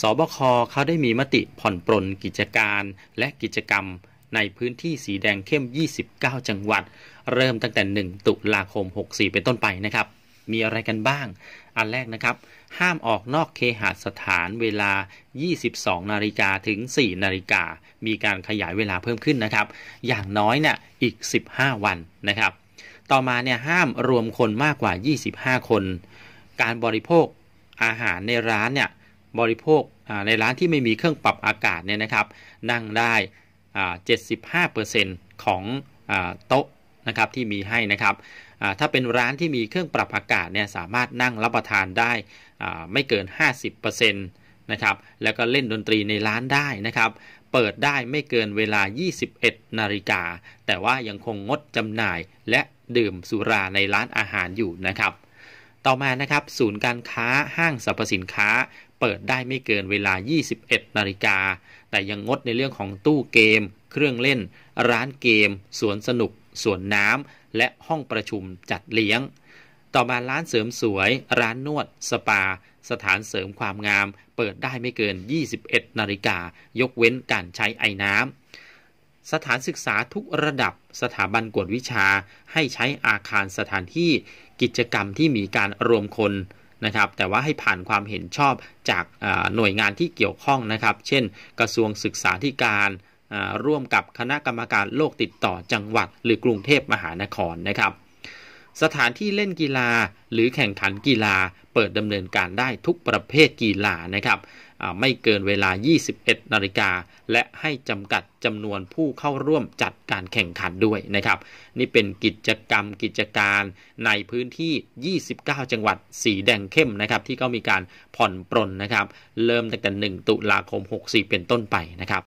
สบคเขาได้มีมติผ่อนปรนกิจการและกิจกรรมในพื้นที่สีแดงเข้ม 29 จังหวัด เริ่มตั้งแต่ 1 ตุลาคม 64 เป็นต้นไปนะครับ มีอะไรกันบ้าง อันแรกนะครับ ห้ามออกนอกเคหสถานเวลา 22นาฬิกาถึง 4นาฬิกามีการขยายเวลาเพิ่มขึ้นนะครับ อย่างน้อยเนี่ยอีก 15 วันนะครับ ต่อมาเนี่ยห้ามรวมคนมากกว่า 25 คน การบริโภคอาหารในร้านเนี่ยบริโภคในร้านที่ไม่มีเครื่องปรับอากาศเนี่ยนะครับนั่งได้ 75%ของโต๊ะนะครับที่มีให้นะครับถ้าเป็นร้านที่มีเครื่องปรับอากาศเนี่ยสามารถนั่งรับประทานได้ไม่เกิน 50%นะครับแล้วก็เล่นดนตรีในร้านได้นะครับ เปิดได้ไม่เกินเวลา 21 นาฬิกา แต่ว่ายังคงงดจำหน่ายและดื่มสุราในร้านอาหารอยู่นะครับต่อมานะครับศูนย์การค้าห้างสรรพสินค้าเปิดได้ไม่เกินเวลา 21นาฬิกา แต่ยังงดในเรื่องของตู้เกม เครื่องเล่น ร้านเกม สวนสนุก สวนน้ำและห้องประชุมจัดเลี้ยง ต่อมาร้านเสริมสวย ร้านนวด สปา สถานเสริมความงาม เปิดได้ไม่เกิน 21 นาฬิกา ยกเว้นการใช้ไอ้น้ำสถานศึกษาทุกระดับ สถาบันกวดวิชา ให้ใช้อาคารสถานที่กิจกรรมที่มีการรวมคนนะครับแต่ว่าให้ผ่านความเห็นชอบจากหน่วยงานที่เกี่ยวข้องนะครับ เช่นกระทรวงศึกษาธิการ ร่วมกับคณะกรรมการโรคติดต่อจังหวัดหรือกรุงเทพมหานครนะครับสถานที่เล่นกีฬาหรือแข่งขันกีฬาเปิดดำเนินการได้ทุกประเภทกีฬานะครับไม่เกินเวลา 21นาฬิกาและให้จำกัดจำนวนผู้เข้าร่วมจัดการแข่งขันด้วยนะครับ นี่เป็นกิจกรรมกิจการในพื้นที่ 29 จังหวัด สีแดงเข้มนะครับที่ก็มีการผ่อนปรนนะครับ เริ่มตั้งแต่1ตุลาคม 64 เป็นต้นไปนะครับ